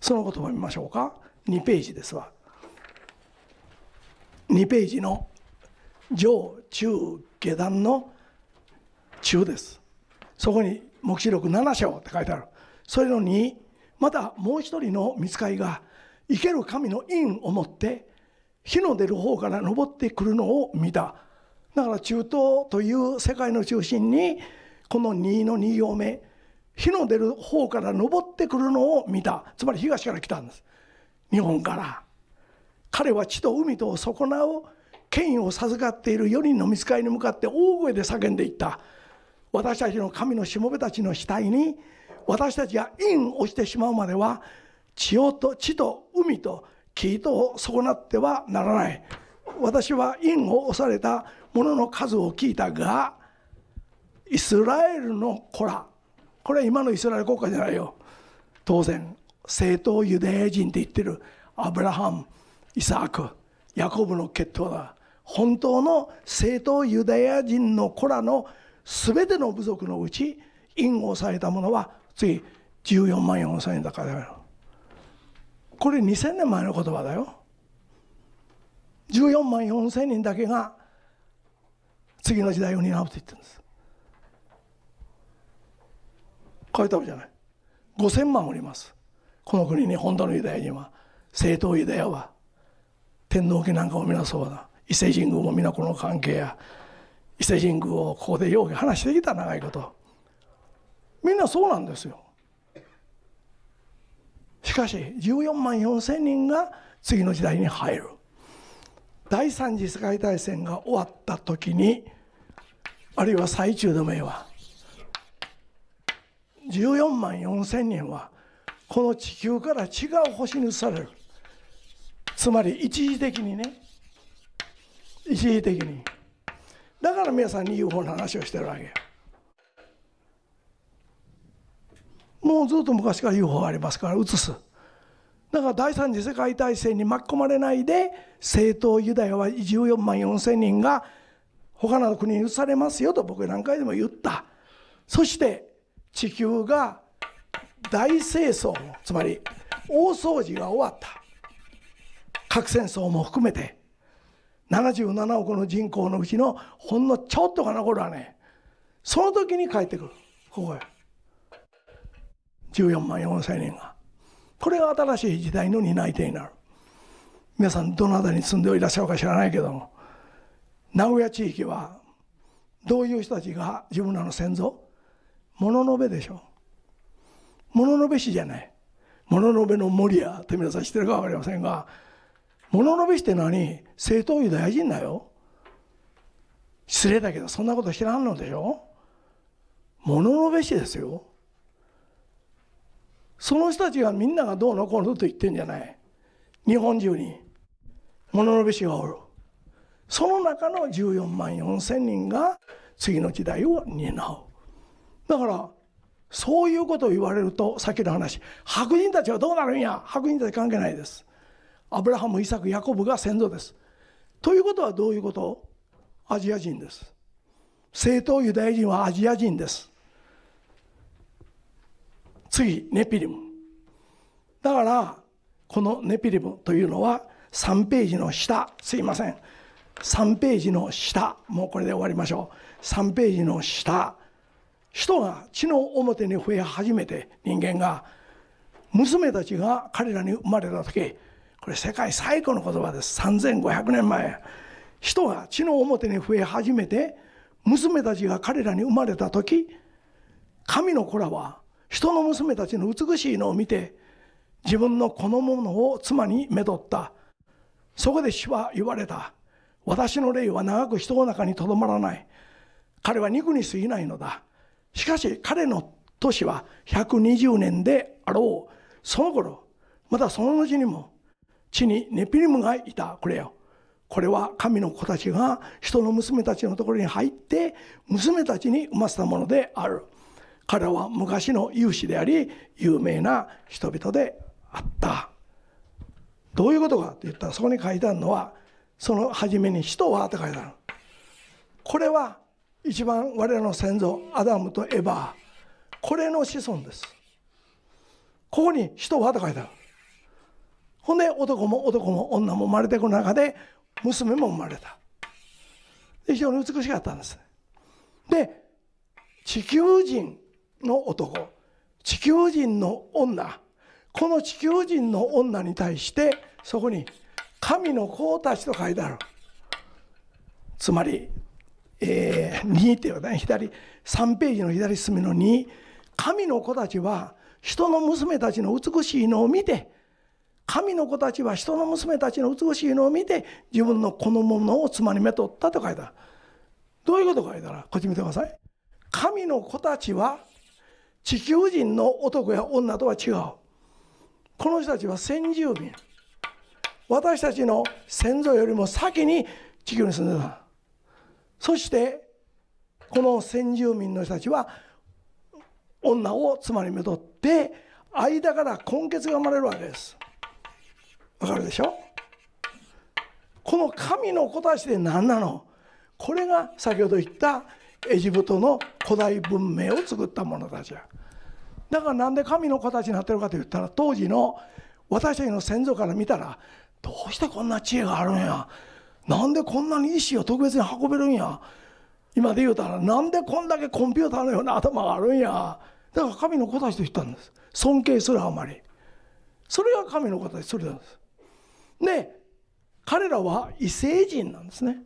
その言葉見ましょうか2ページですわ2ページの上中下段の中ですそこに黙示録7章って書いてあるそれの2またもう一人の見つかりが生ける神の因を持って火の出る方から登ってくるのを見ただから中東という世界の中心にこの2の2行目火の出る方から登ってくるのを見たつまり東から来たんです日本から彼は地と海とを損なう権威を授かっている4人の見つかりに向かって大声で叫んでいった私たちの神のしもべたちの死体に私たちが陰ををしてしまうまでは地をと地と海と木とを損なってはならない私は陰を押された者の数を聞いたがイスラエルの子らこれは今のイスラエル国家じゃないよ当然正統ユダヤ人って言ってるアブラハムイサークヤコブの血統だ本当の正統ユダヤ人の子らの全ての部族のうち隠語されたものは次14万4千円だからだよこれ2000年前の言葉だよ14万4千人だけが次の時代を担うと言ってるんですこえたわけじゃない5,000万おりますこの国に本土のユダヤ人は正統ユダヤは天皇家なんかも皆そうだ伊勢神宮も皆この関係や伊勢神宮をここでよう話してきた長いことみんなそうなんですよしかし14万4千人が次の時代に入る第三次世界大戦が終わった時にあるいは最中でもええわ14万4千人はこの地球から違う星に移されるつまり一時的にね一時的にだから皆さんに UFO の話をしてるわけもうずっと昔から UFO ありますから移すだから第三次世界大戦に巻き込まれないで正統ユダヤは14万4千人が他の国に移されますよと僕何回でも言ったそして地球が大清掃つまり大掃除が終わった核戦争も含めて77億の人口のうちのほんのちょっとが残るわねその時に帰ってくるここへ14万4千人がこれが新しい時代の担い手になる皆さんどなたに住んでいらっしゃるか知らないけども名古屋地域はどういう人たちが自分らの先祖物のべでしょ物のべ市じゃない物のべの森やって皆さん知ってるか分かりませんが物のべ市って何政党いう大人だよ失礼だけどそんなこと知らんのでしょ物のべ市ですよその人たちがみんながどうのこうのと言ってんじゃない日本中に物のべ市がおるその中の14万4千人が次の時代を担うだからそういうことを言われるとさっきの話白人たちはどうなるんや白人たち関係ないですアブラハムイサクヤコブが先祖ですということはどういうことアジア人です正統ユダヤ人はアジア人です次ネピリムだからこのネピリムというのは3ページの下すいません3ページの下もうこれで終わりましょう3ページの下人が血の表に増え始めて人間が娘たちが彼らに生まれた時これ世界最古の言葉です3500年前人が血の表に増え始めて娘たちが彼らに生まれた時神の子らは人の娘たちの美しいのを見て自分の子のものを妻にめどったそこで主は言われた私の霊は長く人の中にとどまらない彼は肉に過ぎないのだしかし彼の年は120年であろう。その頃、またその後にも、地にネピリムがいた。これよ。これは神の子たちが人の娘たちのところに入って、娘たちに産ませたものである。彼は昔の勇士であり、有名な人々であった。どういうことかって言ったら、そこに書いてあるのは、その初めに使徒はって書いてある。これは一番我らの先祖アダムとエバーこれの子孫ですここに人はと書いてあるほんで男も男も女も生まれてく中で娘も生まれた非常に美しかったんですで地球人の男地球人の女この地球人の女に対してそこに神の子たちと書いてあるつまりえー、2ってい左3ページの左隅の2神の子たちは人の娘たちの美しいのを見て神の子たちは人の娘たちの美しいのを見て自分の子のものを妻にめとったと書いたどういうこと書いたらこっち見てください神の子たちは地球人の男や女とは違うこの人たちは先住民私たちの先祖よりも先に地球に住んでたそしてこの先住民の人たちは女を妻にめとって間から根血が生まれるわけですわかるでしょこの神の子たちで何なのこれが先ほど言ったエジプトの古代文明を作った者たちだだからなんで神の子たちになってるかといったら当時の私たちの先祖から見たらどうしてこんな知恵があるんやなんでこんなに石を特別に運べるんや今で言うたらなんでこんだけコンピューターのような頭があるんやだから神の子たちと言ったんです尊敬するあまりそれが神の子たちそれなんですで彼らは異星人なんですね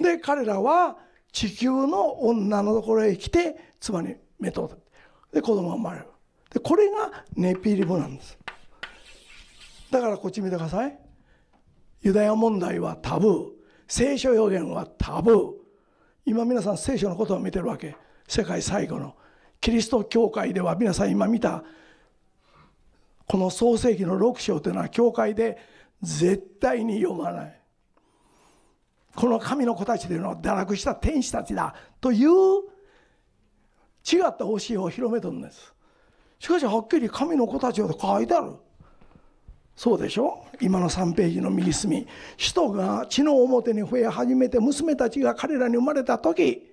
で彼らは地球の女のところへ来て妻に目とで子供が生まれるでこれがネピリムなんですだからこっち見てくださいユダヤ問題はタブー聖書予言はタブー今皆さん聖書のことを見てるわけ世界最後のキリスト教会では皆さん今見たこの創世紀の6章というのは教会で絶対に読まないこの神の子たちというのは堕落した天使たちだという違った教えを広めたんですしかしはっきり神の子たちを書いてあるそうでしょ今の3ページの右隅使徒が地の表に増え始めて娘たちが彼らに生まれた時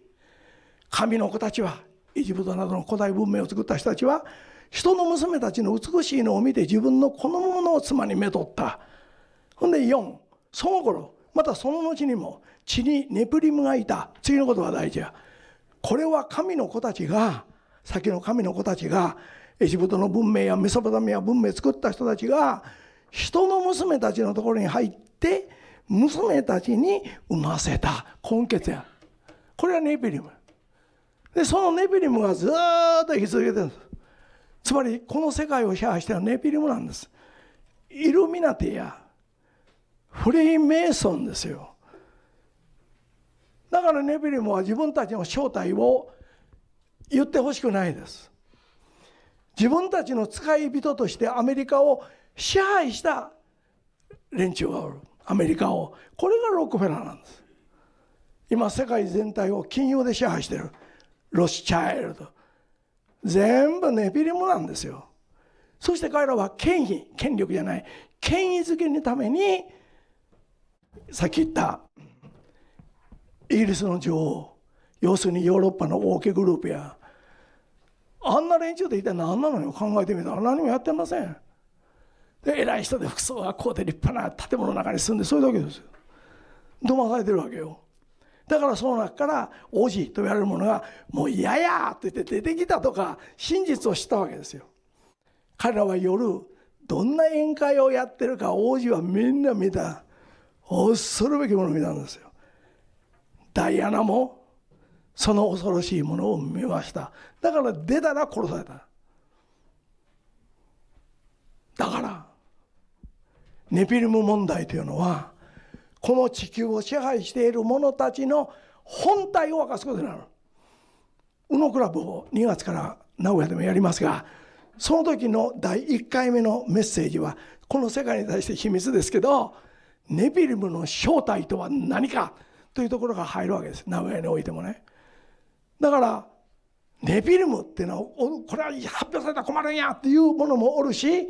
神の子たちはエジプトなどの古代文明を作った人たちは人の娘たちの美しいのを見て自分の好むものを妻にめとったほんで4その頃またその後にも血にネプリムがいた次のことが大事やこれは神の子たちが先の神の子たちがエジプトの文明やメソポタミア文明作った人たちが人の娘たちのところに入って娘たちに産ませた根血やこれはネビリムでそのネビリムがずっと引き続けてるんですつまりこの世界を支配してるネビリムなんですイルミナティやフリーメイソンですよだからネビリムは自分たちの正体を言ってほしくないです自分たちの使い人としてアメリカを支配した連中がおるアメリカをこれがロックフェラーなんです今世界全体を金融で支配してるロスチャイルド全部ネビリムなんですよそして彼らは権威権力じゃない権威づけのためにさっき言ったイギリスの女王要するにヨーロッパの大きいグループやあんな連中って一体何なのよ考えてみたら何もやってませんで偉い人で服装がこうで立派な建物の中に住んでそういうわけですよまされてるわけよだからその中から王子と言われるものがもう嫌やって言って出てきたとか真実を知ったわけですよ彼らは夜どんな宴会をやってるか王子はみんな見た恐るべきものを見たんですよダイアナもその恐ろしいものを見ましただから出たら殺されただからネピルム問題というのはこの地球を支配している者たちの本体を明かすことになる。宇野クラブを2月から名古屋でもやりますがその時の第1回目のメッセージはこの世界に対して秘密ですけどネピルムの正体とは何かというところが入るわけです名古屋においてもね。だからネピルムっていうのはこれは発表されたら困るんやっていうものもおるし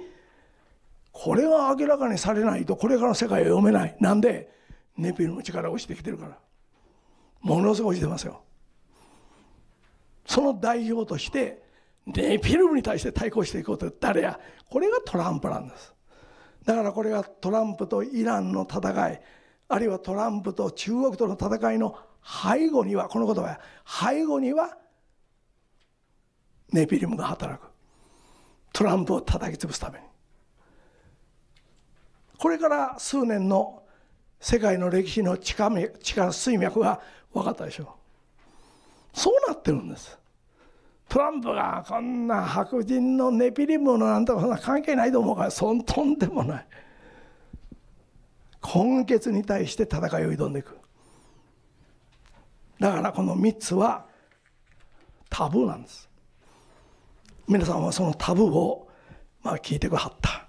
これは明らかにされないとこれからの世界は読めないなんでネピルの力が落ちてきてるからものすごい落ちてますよその代表としてネピルムに対して対抗していこうと誰やこれがトランプなんですだからこれがトランプとイランの戦いあるいはトランプと中国との戦いの背後にはこの言葉や背後にはネピリムが働くトランプを叩き潰すためにこれから数年の世界の歴史の地下地下水脈が分かったでしょうそうなってるんですトランプがこんな白人のネピリムのなんとかそんな関係ないと思うからそんとんでもない根血に対して戦いを挑んでいくだからこの3つはタブーなんです皆さんはそのタブーをまあ聞いてくださった